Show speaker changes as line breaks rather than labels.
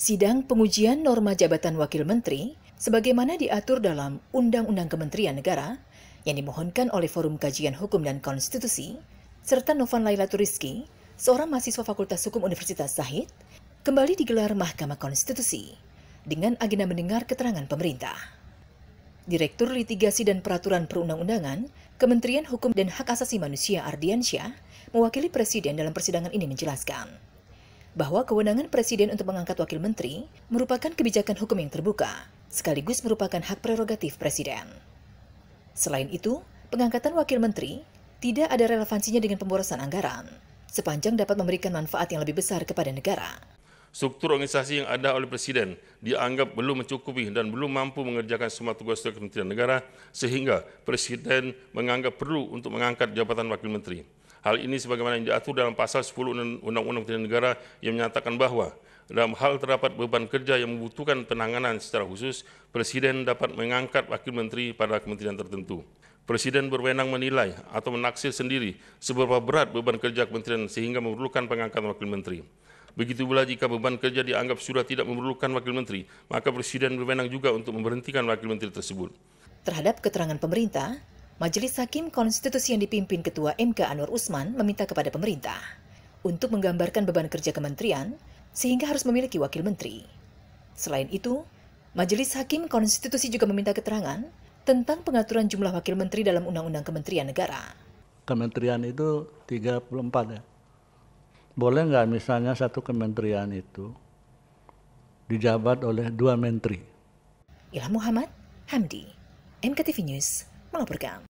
Sidang pengujian norma jabatan wakil menteri sebagaimana diatur dalam Undang-Undang Kementerian Negara yang dimohonkan oleh Forum Kajian Hukum dan Konstitusi serta Novan Laila Turiski, seorang mahasiswa Fakultas Hukum Universitas Zahid, kembali digelar Mahkamah Konstitusi dengan agenda mendengar keterangan pemerintah. Direktur Litigasi dan Peraturan Perundang-undangan, Kementerian Hukum dan Hak Asasi Manusia Ardiansyah, mewakili Presiden dalam persidangan ini menjelaskan bahwa kewenangan Presiden untuk mengangkat Wakil Menteri merupakan kebijakan hukum yang terbuka, sekaligus merupakan hak prerogatif Presiden. Selain itu, pengangkatan Wakil Menteri tidak ada relevansinya dengan pemborosan anggaran, sepanjang dapat memberikan manfaat yang lebih besar kepada negara.
Struktur organisasi yang ada oleh Presiden dianggap belum mencukupi dan belum mampu mengerjakan semua tugas dari kementerian negara, sehingga Presiden menganggap perlu untuk mengangkat jabatan Wakil Menteri. Hal ini sebagaimana yang diatur dalam pasal 10 Undang-Undang Tni Negara yang menyatakan bahwa dalam hal terdapat beban kerja yang membutuhkan penanganan secara khusus, Presiden dapat mengangkat Wakil Menteri pada kementerian tertentu. Presiden berwenang menilai atau menaksir sendiri seberapa berat beban kerja kementerian sehingga memerlukan pengangkatan Wakil Menteri. Begitu pula jika beban kerja dianggap sudah tidak memerlukan Wakil Menteri, maka Presiden berwenang juga untuk memberhentikan Wakil Menteri tersebut.
Terhadap keterangan pemerintah, Majelis Hakim Konstitusi yang dipimpin Ketua MK Anwar Usman meminta kepada pemerintah untuk menggambarkan beban kerja kementerian sehingga harus memiliki wakil menteri. Selain itu, Majelis Hakim Konstitusi juga meminta keterangan tentang pengaturan jumlah wakil menteri dalam Undang-Undang Kementerian Negara.
Kementerian itu 34 ya. Boleh nggak misalnya satu kementerian itu dijabat oleh dua menteri?
Ilham Muhammad, Hamdi, MKTV News, melaporkan.